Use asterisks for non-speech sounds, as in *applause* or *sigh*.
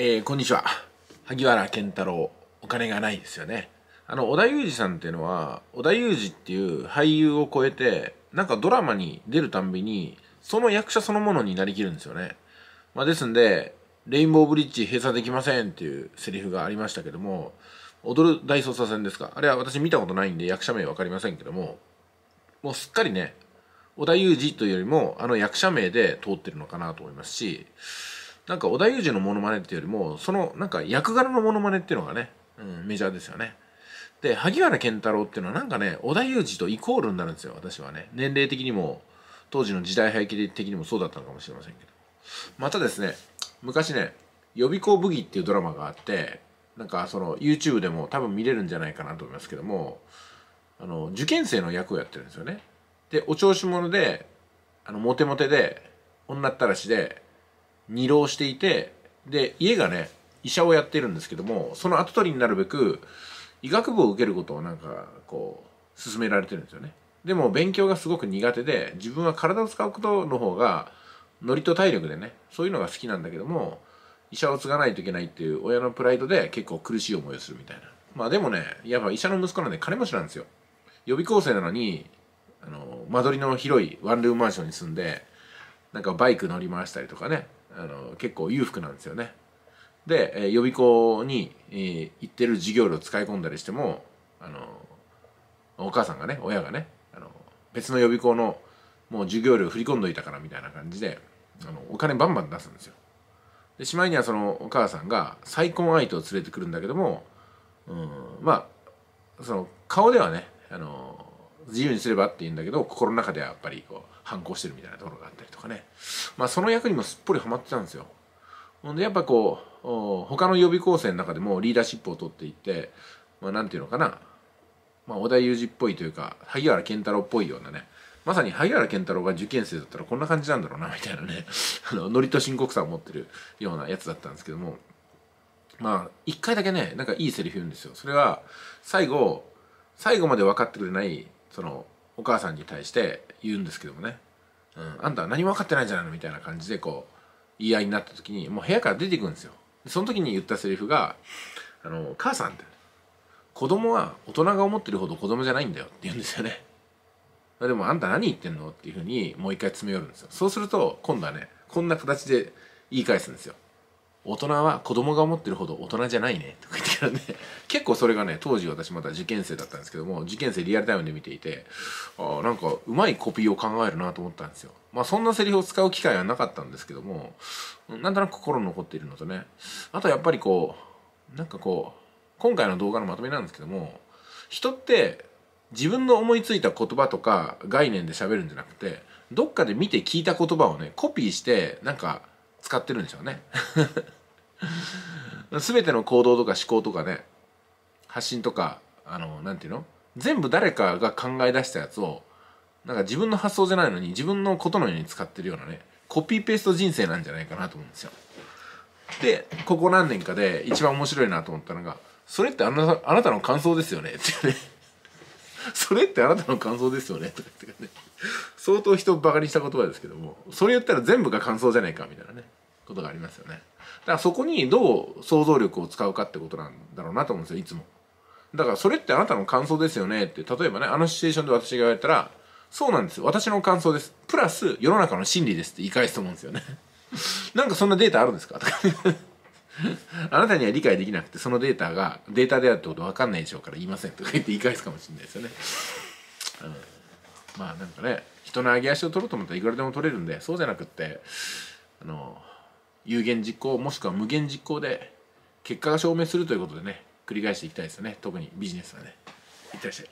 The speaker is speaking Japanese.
えー、こんにちは萩原健太郎お金がないですよねあの織田裕二さんっていうのは織田裕二っていう俳優を超えてなんかドラマに出るたんびにその役者そのものになりきるんですよね、まあ、ですんで「レインボーブリッジ閉鎖できません」っていうセリフがありましたけども踊る大捜査線ですかあれは私見たことないんで役者名分かりませんけどももうすっかりね織田裕二というよりもあの役者名で通ってるのかなと思いますしなんか織田裕二のモノマネっていうよりもそのなんか役柄のモノマネっていうのがね、うん、メジャーですよねで萩原健太郎っていうのはなんかね織田裕二とイコールになるんですよ私はね年齢的にも当時の時代背景的にもそうだったのかもしれませんけどまたですね昔ね予備校ブギっていうドラマがあってなんかその YouTube でも多分見れるんじゃないかなと思いますけどもあの受験生の役をやってるんですよねでお調子者であのモテモテで女ったらしで二浪していてで家がね医者をやってるんですけどもその跡取りになるべく医学部を受けることをなんかこう勧められてるんですよねでも勉強がすごく苦手で自分は体を使うことの方がノリと体力でねそういうのが好きなんだけども医者を継がないといけないっていう親のプライドで結構苦しい思いをするみたいなまあでもねやっぱ医者の息子なんで金持ちなんですよ予備校生なのにあの間取りの広いワンルームマンションに住んでなんかバイク乗り回したりとかねあの結構裕福なんですよね。で、え予備校に、え行ってる授業料を使い込んだりしてもあのお母さんがね親がねあの別の予備校のもう授業料振り込んどいたからみたいな感じであのお金バンバン出すんですよ。でしまいにはそのお母さんが再婚相手を連れてくるんだけども、うん、まあその顔ではねあの自由にすればって言うんだけど心の中ではやっぱりこう反抗してるみたいなところがあったりとかね、まあ、その役にもすっぽりはまってたんですよ。ほんでやっぱこう他の予備校生の中でもリーダーシップを取っていって、まあ、なんていうのかな、まあ、織田裕二っぽいというか萩原健太郎っぽいようなねまさに萩原健太郎が受験生だったらこんな感じなんだろうなみたいなね *laughs* あのノリと深刻さを持ってるようなやつだったんですけどもまあ一回だけねなんかいいセリフ言うんですよそれは最後最後まで分かってくれないそのお母さんに対して言うんですけどもね「うん、あんたは何も分かってないんじゃないの?」みたいな感じでこう言い合いになった時にもう部屋から出ていくんですよその時に言ったセリフが「あの母さん」って「子供は大人が思ってるほど子供じゃないんだよ」って言うんですよねでもあんた何言ってんのっていうふうにもう一回詰め寄るんですよそうすると今度はねこんな形で言い返すんですよ大人は子供が思ってるほど大人じゃないねとか言けどね結構それがね当時私まだ受験生だったんですけども受験生リアルタイムで見ていてあなんかうまいコピーを考えるなと思ったんですよまあそんなセリフを使う機会はなかったんですけどもなんとなく心残っているのとねあとやっぱりこうなんかこう今回の動画のまとめなんですけども人って自分の思いついた言葉とか概念で喋るんじゃなくてどっかで見て聞いた言葉をねコピーしてなんか使ってるんでしょうね全ての行動とか思考とかね発信とかあの何ていうの全部誰かが考え出したやつをなんか自分の発想じゃないのに自分のことのように使ってるようなねコピーペースト人生なんじゃないかなと思うんですよ。でここ何年かで一番面白いなと思ったのが「それってあなあなたの感想ですよね」ってね「*laughs* それってあなたの感想ですよね」とか言ってね相当人をバカにした言葉ですけどもそれ言ったら全部が感想じゃないかみたいなね。ことがありますよねだからそこにどう想像力を使うかってことなんだろうなと思うんですよいつもだからそれってあなたの感想ですよねって例えばねあのシチュエーションで私が言われたらそうなんです私の感想ですプラス世の中の真理ですって言い返すと思うんですよね *laughs* なんかそんなデータあるんですかとか *laughs* あなたには理解できなくてそのデータがデータであるってこと分かんないでしょうから言いませんとか言って言い返すかもしれないですよね、うん、まあなんかね人の上げ足を取ろうと思ったらいくらでも取れるんでそうじゃなくってあの有限実行もしくは無限実行で結果が証明するということでね繰り返していきたいですよね特にビジネスはねいってらっしゃい